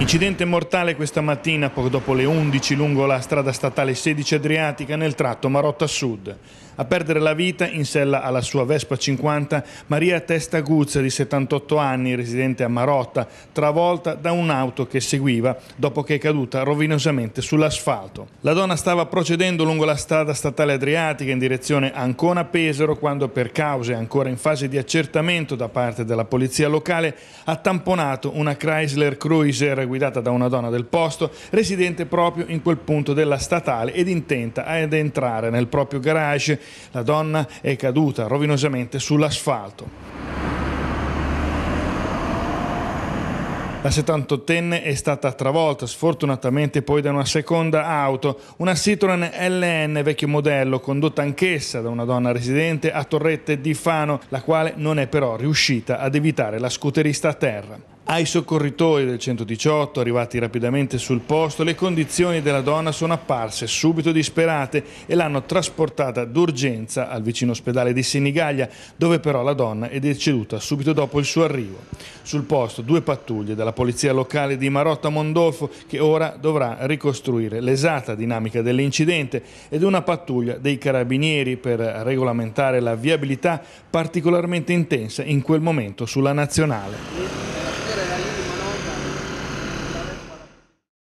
Incidente mortale questa mattina, poco dopo le 11, lungo la strada statale 16 Adriatica nel tratto Marotta Sud. A perdere la vita in sella alla sua Vespa 50 Maria Testa Guzza di 78 anni, residente a Marotta, travolta da un'auto che seguiva dopo che è caduta rovinosamente sull'asfalto. La donna stava procedendo lungo la strada statale adriatica in direzione Ancona-Pesaro quando per cause ancora in fase di accertamento da parte della polizia locale ha tamponato una Chrysler Cruiser guidata da una donna del posto residente proprio in quel punto della statale ed intenta ad entrare nel proprio garage la donna è caduta rovinosamente sull'asfalto. La 78enne è stata travolta sfortunatamente poi da una seconda auto, una Citroen LN vecchio modello, condotta anch'essa da una donna residente a Torrette di Fano, la quale non è però riuscita ad evitare la scooterista a terra ai soccorritori del 118 arrivati rapidamente sul posto le condizioni della donna sono apparse subito disperate e l'hanno trasportata d'urgenza al vicino ospedale di Sinigaglia dove però la donna è deceduta subito dopo il suo arrivo. Sul posto due pattuglie della polizia locale di Marotta Mondolfo che ora dovrà ricostruire l'esatta dinamica dell'incidente ed una pattuglia dei carabinieri per regolamentare la viabilità particolarmente intensa in quel momento sulla nazionale.